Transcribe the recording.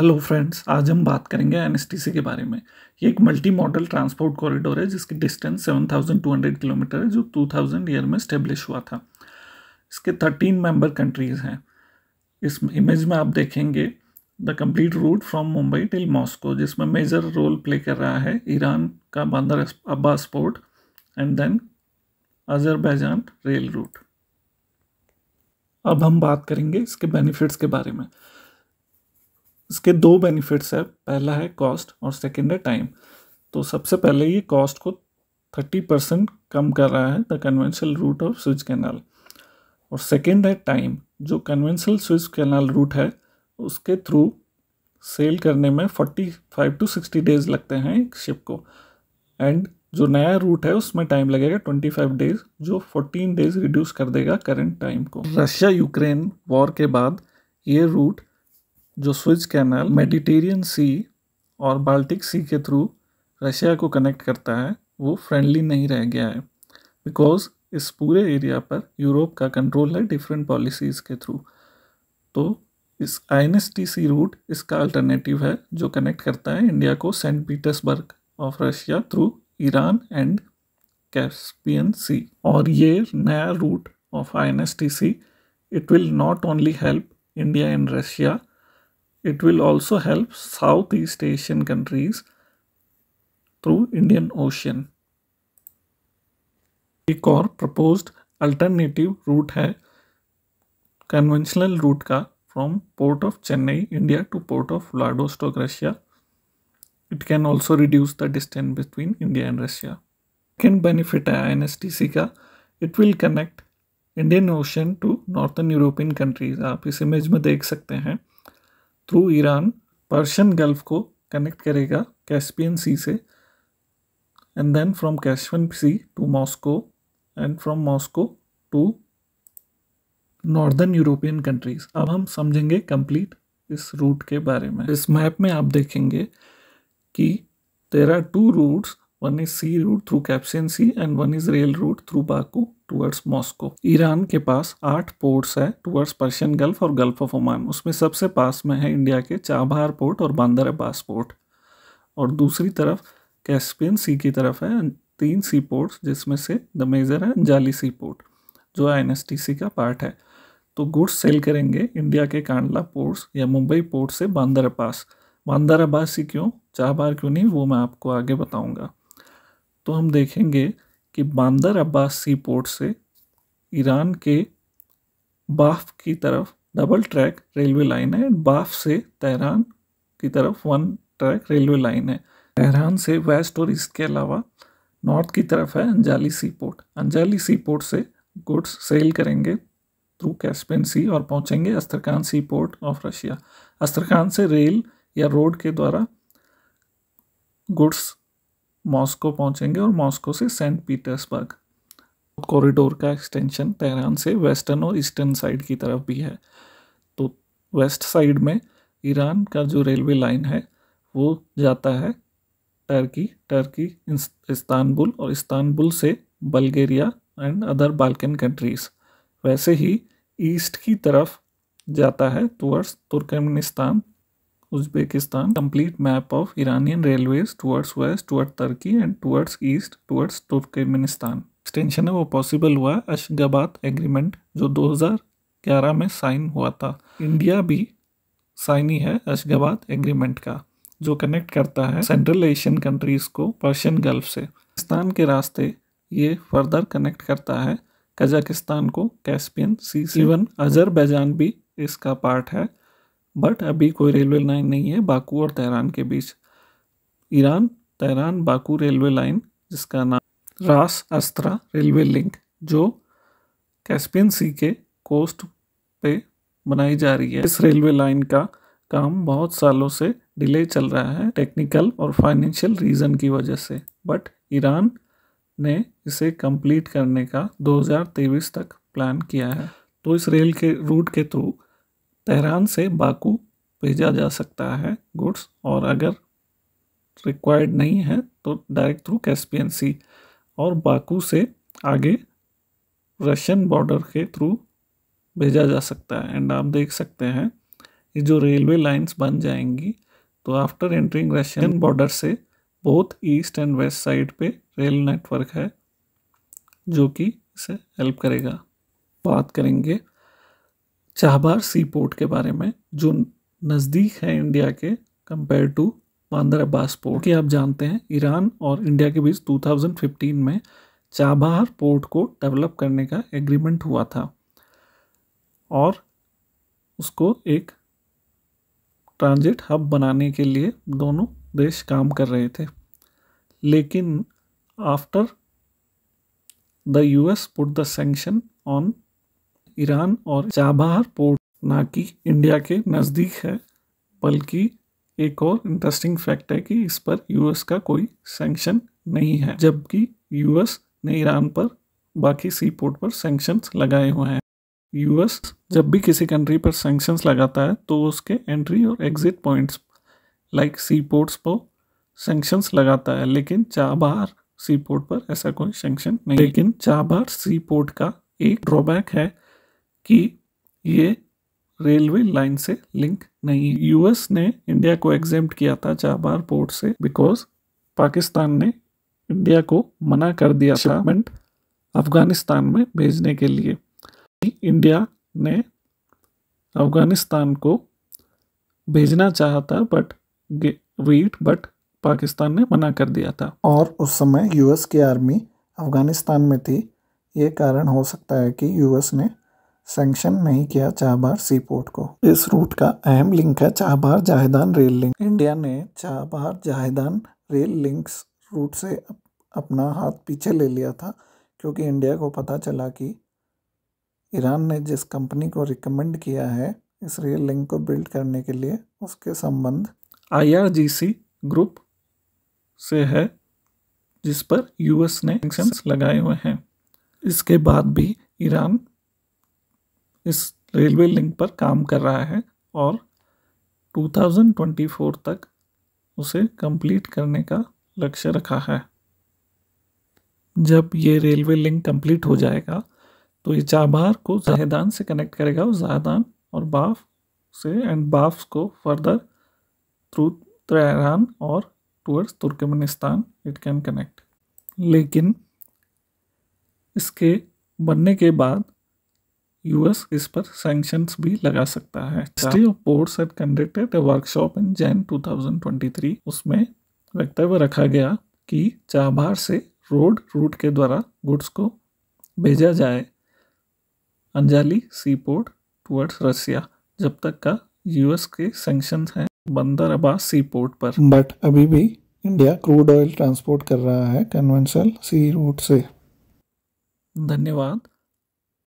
Hello friends आज हम बात करेंगे एन के बारे में ये एक मल्टी मॉडल ट्रांसपोर्ट कॉरिडोर है जिसकी डिस्टेंस 7,200 किलोमीटर है जो 2000 ईयर में स्टेब्लिश हुआ था इसके 13 मेंबर कंट्रीज़ हैं इस इमेज में आप देखेंगे the complete route from Mumbai till Moscow जिसमें मेजर रोल प्ले कर रहा है ईरान का Bandar Abbas port and then Azerbaijan rail route अब हम बात करेंगे इसके बेनिफिट्स के बारे में इसके दो बेनिफिट्स है पहला है कॉस्ट और सेकेंड है टाइम तो सबसे पहले ये कॉस्ट को थर्टी परसेंट कम कर रहा है the conventional route of Suez canal और सेकेंड है टाइम जो कन्वेंशनल स्विच कैनाल रूट है उसके थ्रू सेल करने में forty five to sixty days लगते हैं एक शिप को एंड जो नया रूट है उसमें टाइम लगेगा ट्वेंटी फाइव डेज जो फोर्टीन डेज रिड्यूस कर देगा करंट टाइम को रशिया यूक्रेन वॉर के बाद ये रूट जो Suez canal hmm. Mediterranean sea और बाल्टिक सी के थ्रू रशिया को कनेक्ट करता है वो फ्रेंडली नहीं रह गया है बिकॉज इस पूरे एरिया पर यूरोप का कंट्रोल है डिफरेंट पॉलिसीज़ के थ्रू तो इस I N S T C route इसका अल्टरनेटिव है जो कनेक्ट करता है इंडिया को Saint Petersburg of Russia through Iran and Caspian sea और ये नया route of I N S T C it will not only help India and Russia It will also help Southeast Asian countries through Indian Ocean. एक और proposed alternative route है conventional route from port of Chennai, India to port of Vladivostok, Russia. It can also reduce the distance between India and Russia. Can benefit है it will connect Indian Ocean to northern European countries. आप इस image में देख through Iran Persian gulf को connect करेगा Caspian sea से and then from Caspian sea to Moscow and from Moscow to northern European countries अब हम समझेंगे कंप्लीट इस रूट के बारे में इस मैप में आप देखेंगे कि there are two routes one is sea route through Caspian sea and one is rail route through Baku towards Moscow Iran के पास आठ पोर्ट्स है टूवर्ड्स पर्शियन गल्फ और गल्फ ऑफ ओमान उसमें सबसे पास में है इंडिया के चाबहार पोर्ट और बंदर अब्बास पोर्ट और दूसरी तरफ कैस्पियन सी की तरफ है तीन सी पोर्ट्स जिसमें से द मेजर है जाली सी पोर्ट जो एन का पार्ट है तो गुड्स सेल करेंगे इंडिया के कांडला पोर्ट्स या मुंबई पोर्ट से बंदर अब्बास बंदर अब्बास ही क्यों चाबहार क्यों नहीं वो मैं आपको आगे बताऊंगा तो हम देखेंगे कि बंदर अब्बास सी पोर्ट से ईरान के बाफ की तरफ डबल ट्रैक रेलवे लाइन है बाफ से तहरान की तरफ वन ट्रैक रेलवे लाइन है तहरान से वेस्ट और इसके अलावा नॉर्थ की तरफ है Anzali sea port Anzali sea port से गुड्स सेल करेंगे थ्रू कैस्पियन सी और पहुंचेंगे Astrakhan sea port of Russia Astrakhan से रेल या रोड के द्वारा गुड्स मॉस्को पहुंचेंगे और मॉस्को से सेंट पीटर्सबर्ग कॉरिडोर का एक्सटेंशन तेहरान से वेस्टर्न और ईस्टर्न साइड की तरफ भी है तो वेस्ट साइड में ईरान का जो रेलवे लाइन है वो जाता है टर्की टर्की इस्तानबुल और इस्तानबुल से Bulgaria and other Balkan countries वैसे ही ईस्ट की तरफ जाता है towards Turkmenistan Uzbekistan complete map of Iranian railways towards west towards तुर्की and towards east towards Turkmenistan extension है वो पॉसिबल हुआ है अशगाबाद एग्रीमेंट जो 2011 में साइन हुआ था इंडिया भी साइनी है अशगाबाद एग्रीमेंट का जो कनेक्ट करता है सेंट्रल एशियन कंट्रीज़ को पर्शियन गल्फ से पाकिस्तान के रास्ते ये फर्दर कनेक्ट करता है कजाकिस्तान को कैस्पियन सी सीवन अजरबैजान भी इसका पार्ट है बट अभी कोई रेलवे लाइन नहीं है बाकू और तहरान के बीच Iran Tehran Baku railway line जिसका नाम रास अस्त्रा रेलवे लिंक जो कैस्पियन सी के कोस्ट पे बनाई जा रही है इस रेलवे लाइन का काम बहुत सालों से डिले चल रहा है टेक्निकल और फाइनेंशियल रीज़न की वजह से बट ईरान ने इसे कंप्लीट करने का 2023 तक प्लान किया है तो इस रेल के रूट के थ्रू तेहरान से बाकू भेजा जा सकता है गुड्स और अगर रिक्वायर्ड नहीं है तो डायरेक्ट थ्रू कैसपियन सी और बाकू से आगे रशियन बॉर्डर के थ्रू भेजा जा सकता है एंड आप देख सकते हैं ये जो रेलवे लाइंस बन जाएंगी तो आफ्टर एंट्रिंग रशियन बॉर्डर से बहुत ईस्ट एंड वेस्ट साइड पे रेल नेटवर्क है जो कि इसे हेल्प करेगा बात करेंगे चाहबार सी पोर्ट के बारे में जो नज़दीक है इंडिया के कंपेयर टू बांदर अब्बास पोर्ट कि आप जानते हैं ईरान और इंडिया के बीच 2015 में चाबहार पोर्ट को डेवलप करने का एग्रीमेंट हुआ था और उसको एक ट्रांजिट हब बनाने के लिए दोनों देश काम कर रहे थे लेकिन after the US put the sanction on Iran और चाबहार पोर्ट ना कि इंडिया के नज़दीक है बल्कि एक और इंटरेस्टिंग फैक्ट है कि इस पर यूएस का कोई सेंक्शन नहीं है जबकि यूएस ने ईरान पर बाकी सी पोर्ट पर सैंक्शंस लगाए हुए हैं यूएस जब भी किसी कंट्री पर सैंक्शंस लगाता है तो उसके एंट्री और exit points like sea ports पर सेंक्शंस लगाता है लेकिन चाबार सी पोर्ट पर ऐसा कोई सेंक्शन नहीं लेकिन चाबार सी पोर्ट का एक ड्रॉबैक है कि ये रेलवे लाइन से लिंक नहीं यूएस ने इंडिया को एग्जेप्ट किया था चाबार पोर्ट से बिकॉज पाकिस्तान ने इंडिया को मना कर दिया शिपमेंट अफगानिस्तान में भेजने के लिए इंडिया ने अफगानिस्तान को भेजना चाहा था बट वीट बट पाकिस्तान ने मना कर दिया था और उस समय यूएस की आर्मी अफगानिस्तान में थी ये कारण हो सकता है कि यूएस ने सेंक्शन नहीं किया चाबार सी पोर्ट को इस रूट का अहम लिंक है Chabahar Zahedan rail link India ने Chabahar Zahedan rail link route से अपना हाथ पीछे ले लिया था क्योंकि इंडिया को पता चला कि ईरान ने जिस कंपनी को रिकमेंड किया है इस रेल लिंक को बिल्ड करने के लिए उसके संबंध आईआरजीसी ग्रुप से है जिस पर यूएस ने सैंक्शंस लगाए हुए हैं इसके बाद भी ईरान इस रेलवे लिंक पर काम कर रहा है और 2024 तक उसे कंप्लीट करने का लक्ष्य रखा है जब ये रेलवे लिंक कंप्लीट हो जाएगा तो ये चाबार को जहेदान से कनेक्ट करेगा और जहदान और बाफ से एंड बाफ को फर्दर थ्रू तहरान और towards Turkmenistan it can connect लेकिन इसके बनने के बाद यूएस इस पर सेंक्शन भी लगा सकता है कंडक्टेड वर्कशॉप इन जैन 2023 उसमें वक्तव्य रखा गया कि चाबार से रोड रूट के द्वारा गुड्स को भेजा जाए Anzali sea port towards Russia जब तक का यूएस के सेंक्शन हैं बंदर अबास सी पोर्ट पर बट अभी भी इंडिया क्रूड ऑयल ट्रांसपोर्ट कर रहा है कन्वेंशनल सी रूट से धन्यवाद